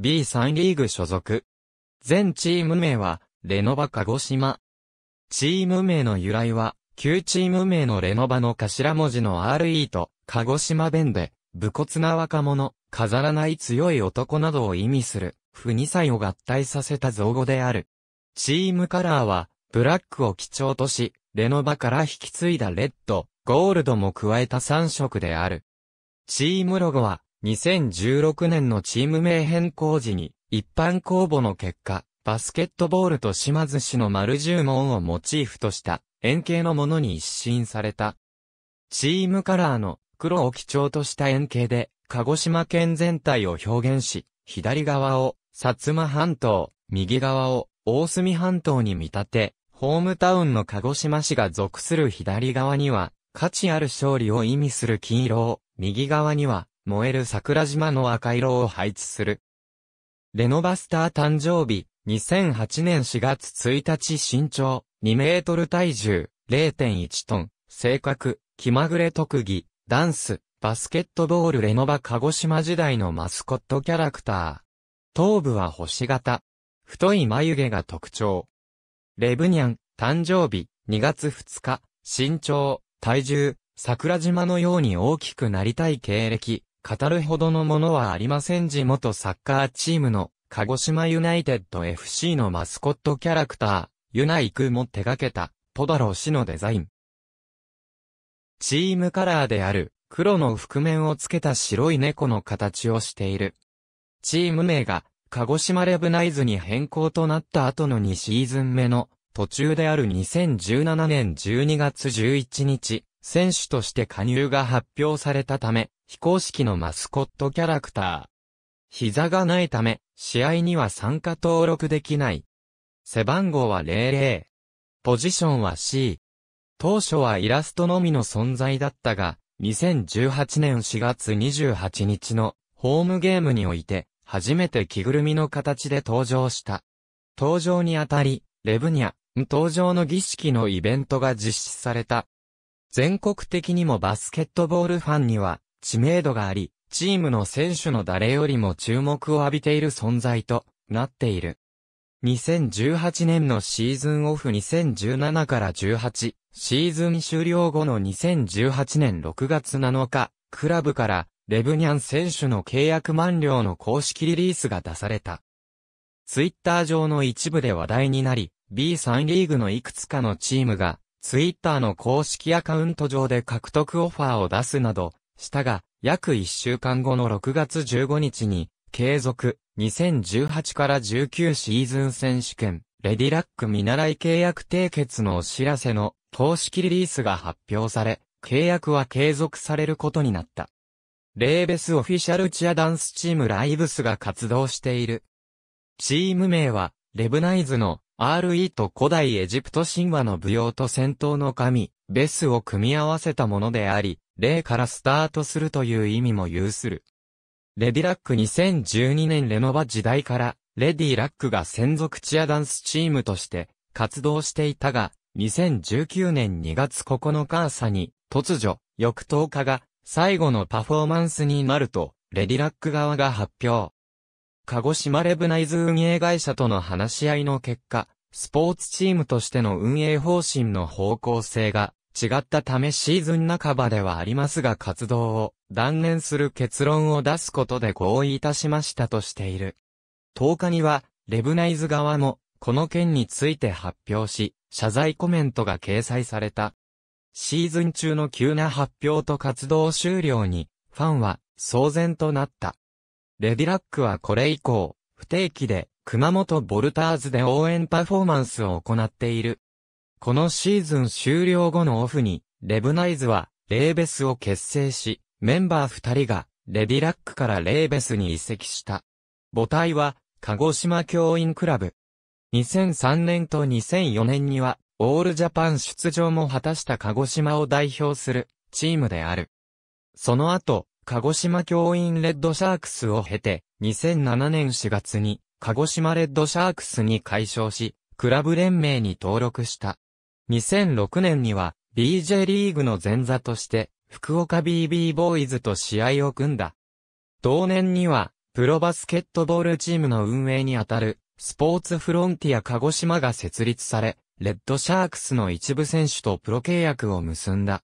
B3 リーグ所属。全チーム名は、レノバ鹿児島。チーム名の由来は、旧チーム名のレノバの頭文字の RE と、鹿児島弁で、武骨な若者、飾らない強い男などを意味する、不二歳を合体させた造語である。チームカラーは、ブラックを基調とし、レノバから引き継いだレッド、ゴールドも加えた3色である。チームロゴは、2016年のチーム名変更時に、一般公募の結果、バスケットボールと島津市の丸十門をモチーフとした円形のものに一新された。チームカラーの黒を基調とした円形で、鹿児島県全体を表現し、左側を薩摩半島、右側を大隅半島に見立て、ホームタウンの鹿児島市が属する左側には、価値ある勝利を意味する金色を、右側には、燃える桜島の赤色を配置する。レノバスター誕生日、2008年4月1日身長、2メートル体重、0.1トン、性格、気まぐれ特技、ダンス、バスケットボールレノバ鹿児島時代のマスコットキャラクター。頭部は星型。太い眉毛が特徴。レブニャン、誕生日、2月2日、身長、体重、桜島のように大きくなりたい経歴、語るほどのものはありません地元サッカーチームの鹿児島ユナイテッド FC のマスコットキャラクター、ユナイクも手掛けた、トドロ氏のデザイン。チームカラーである、黒の覆面をつけた白い猫の形をしている。チーム名が、鹿児島レブナイズに変更となった後の2シーズン目の、途中である2017年12月11日、選手として加入が発表されたため、非公式のマスコットキャラクター。膝がないため、試合には参加登録できない。背番号は00。ポジションは C。当初はイラストのみの存在だったが、2018年4月28日のホームゲームにおいて、初めて着ぐるみの形で登場した。登場にあたり、レブニャ、登場の儀式のイベントが実施された。全国的にもバスケットボールファンには知名度があり、チームの選手の誰よりも注目を浴びている存在となっている。2018年のシーズンオフ2017から18、シーズン終了後の2018年6月7日、クラブからレブニャン選手の契約満了の公式リリースが出された。ツイッター上の一部で話題になり、B3 リーグのいくつかのチームがツイッターの公式アカウント上で獲得オファーを出すなど、したが、約1週間後の6月15日に、継続、2018から19シーズン選手権、レディラック見習い契約締結のお知らせの公式リリースが発表され、契約は継続されることになった。レーベスオフィシャルチアダンスチームライブスが活動している。チーム名は、レブナイズの RE と古代エジプト神話の舞踊と戦闘の神、ベスを組み合わせたものであり、例からスタートするという意味も有する。レディラック2012年レノバ時代から、レディラックが専属チアダンスチームとして活動していたが、2019年2月9日朝に、突如、翌10日が最後のパフォーマンスになると、レディラック側が発表。鹿児島レブナイズ運営会社との話し合いの結果、スポーツチームとしての運営方針の方向性が違ったためシーズン半ばではありますが活動を断念する結論を出すことで合意いたしましたとしている。10日には、レブナイズ側も、この件について発表し、謝罪コメントが掲載された。シーズン中の急な発表と活動終了に、ファンは騒然となった。レディラックはこれ以降、不定期で、熊本ボルターズで応援パフォーマンスを行っている。このシーズン終了後のオフに、レブナイズは、レーベスを結成し、メンバー二人が、レディラックからレーベスに移籍した。母体は、鹿児島教員クラブ。2003年と2004年には、オールジャパン出場も果たした鹿児島を代表する、チームである。その後、鹿児島教員レッドシャークスを経て、2007年4月に、鹿児島レッドシャークスに改称し、クラブ連盟に登録した。2006年には、BJ リーグの前座として、福岡 BB ボーイズと試合を組んだ。同年には、プロバスケットボールチームの運営にあたる、スポーツフロンティア鹿児島が設立され、レッドシャークスの一部選手とプロ契約を結んだ。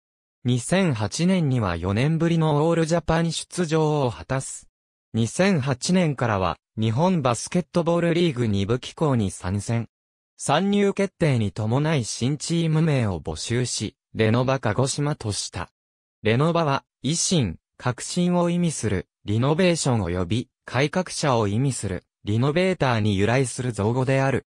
2008年には4年ぶりのオールジャパン出場を果たす。2008年からは日本バスケットボールリーグ2部機構に参戦。参入決定に伴い新チーム名を募集し、レノバ鹿児島とした。レノバは、維新、革新を意味する、リノベーション及び、改革者を意味する、リノベーターに由来する造語である。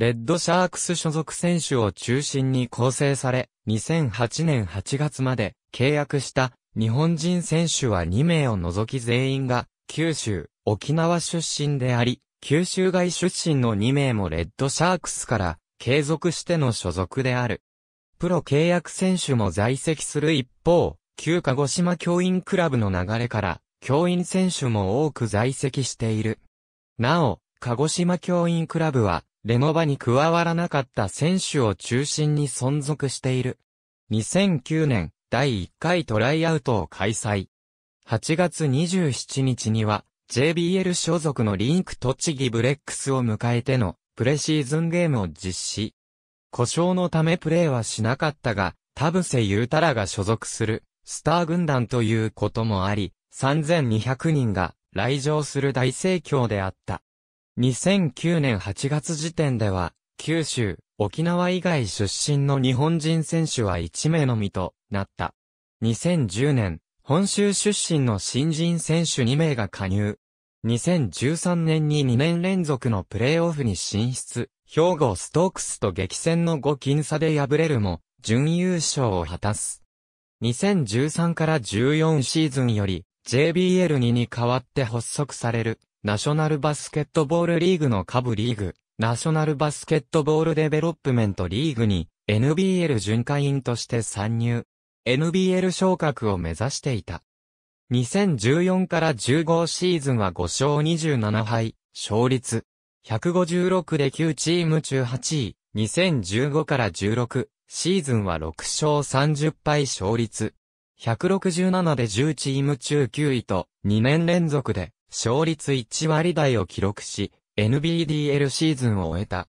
レッドシャークス所属選手を中心に構成され、2008年8月まで契約した日本人選手は2名を除き全員が九州、沖縄出身であり、九州外出身の2名もレッドシャークスから継続しての所属である。プロ契約選手も在籍する一方、旧鹿児島教員クラブの流れから、教員選手も多く在籍している。なお、鹿児島教員クラブは、レノバに加わらなかった選手を中心に存続している。2009年、第1回トライアウトを開催。8月27日には、JBL 所属のリンク栃木ブレックスを迎えてのプレシーズンゲームを実施。故障のためプレーはしなかったが、田臥ゆうたらが所属するスター軍団ということもあり、3200人が来場する大盛況であった。2009年8月時点では、九州、沖縄以外出身の日本人選手は1名のみとなった。2010年、本州出身の新人選手2名が加入。2013年に2年連続のプレイオフに進出。兵庫ストークスと激戦の5僅差で敗れるも、準優勝を果たす。2013から14シーズンより、JBL2 に代わって発足される。ナショナルバスケットボールリーグの下部リーグ、ナショナルバスケットボールデベロップメントリーグに NBL 巡回員として参入。NBL 昇格を目指していた。2014から15シーズンは5勝27敗、勝率。156で9チーム中8位。2015から16シーズンは6勝30敗勝率。167で10チーム中9位と2年連続で勝率1割台を記録し、NBDL シーズンを終えた。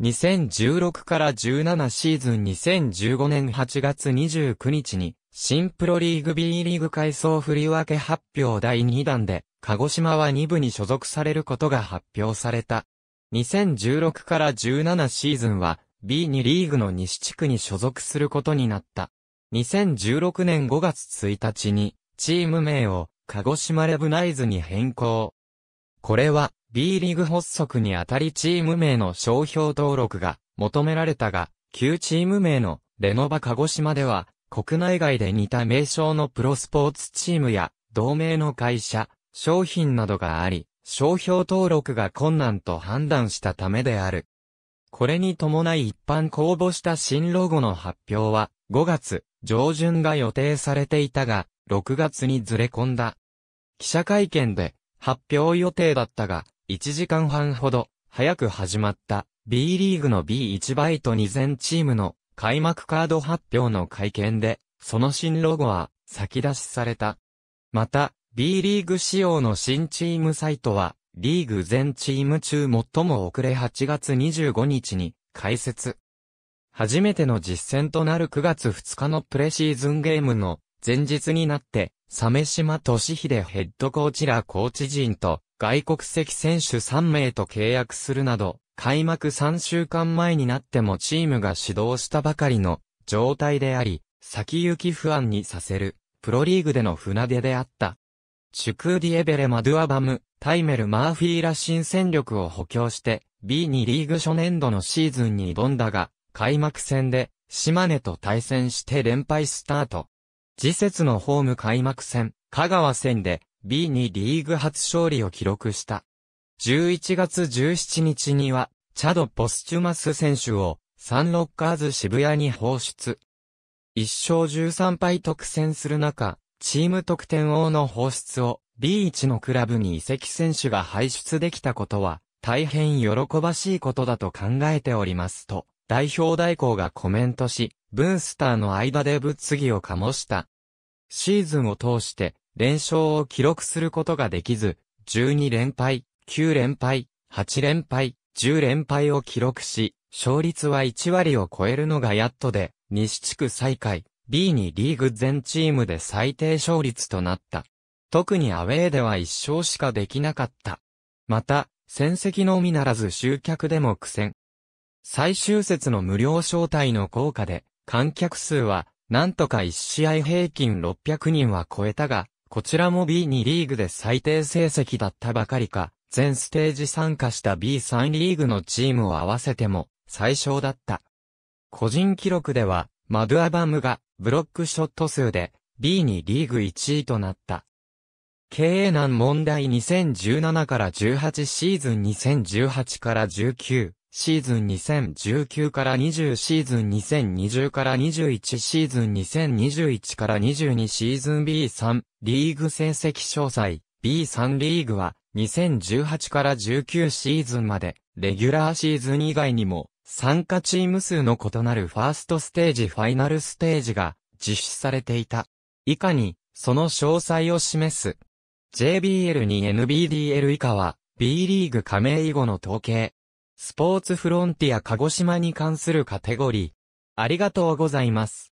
2016から17シーズン2015年8月29日に、新プロリーグ B リーグ改装振り分け発表第2弾で、鹿児島は2部に所属されることが発表された。2016から17シーズンは、B2 リーグの西地区に所属することになった。2016年5月1日に、チーム名を鹿児島レブナイズに変更。これは B リーグ発足にあたりチーム名の商標登録が求められたが、旧チーム名のレノバ鹿児島では国内外で似た名称のプロスポーツチームや同盟の会社、商品などがあり、商標登録が困難と判断したためである。これに伴い一般公募した新ロゴの発表は5月上旬が予定されていたが、6月にずれ込んだ。記者会見で発表予定だったが、1時間半ほど早く始まった B リーグの B1 バイト2000チームの開幕カード発表の会見で、その新ロゴは先出しされた。また、B リーグ仕様の新チームサイトは、リーグ全チーム中最も遅れ8月25日に開設。初めての実戦となる9月2日のプレシーズンゲームの前日になってサメ島俊秀ヘッドコーチらコーチ陣と外国籍選手3名と契約するなど、開幕3週間前になってもチームが指導したばかりの状態であり、先行き不安にさせる、プロリーグでの船出であった。チュクーディエベレ・マドゥアバム、タイメル・マーフィーら新戦力を補強して、B2 リーグ初年度のシーズンに挑んだが、開幕戦で、島根と対戦して連敗スタート。次節のホーム開幕戦、香川戦で B2 リーグ初勝利を記録した。11月17日には、チャド・ポスチュマス選手を、サンロッカーズ渋谷に放出。1勝13敗得戦する中、チーム得点王の放出を B1 のクラブに移籍選手が輩出できたことは、大変喜ばしいことだと考えておりますと。代表代行がコメントし、ブンスターの間で物議を醸した。シーズンを通して連勝を記録することができず、12連敗、9連敗、8連敗、10連敗を記録し、勝率は1割を超えるのがやっとで、西地区最下位、B にリーグ全チームで最低勝率となった。特にアウェーでは1勝しかできなかった。また、戦績のみならず集客でも苦戦。最終節の無料招待の効果で、観客数は、なんとか1試合平均600人は超えたが、こちらも B2 リーグで最低成績だったばかりか、全ステージ参加した B3 リーグのチームを合わせても、最小だった。個人記録では、マドゥアバムが、ブロックショット数で、B2 リーグ1位となった。経営難問題2017から18シーズン2018から19シーズン2019から20シーズン2020から21シーズン2021から22シーズン B3 リーグ成績詳細 B3 リーグは2018から19シーズンまでレギュラーシーズン以外にも参加チーム数の異なるファーストステージファイナルステージが実施されていた。以下にその詳細を示す。JBL に NBDL 以下は B リーグ加盟以後の統計。スポーツフロンティア鹿児島に関するカテゴリー。ありがとうございます。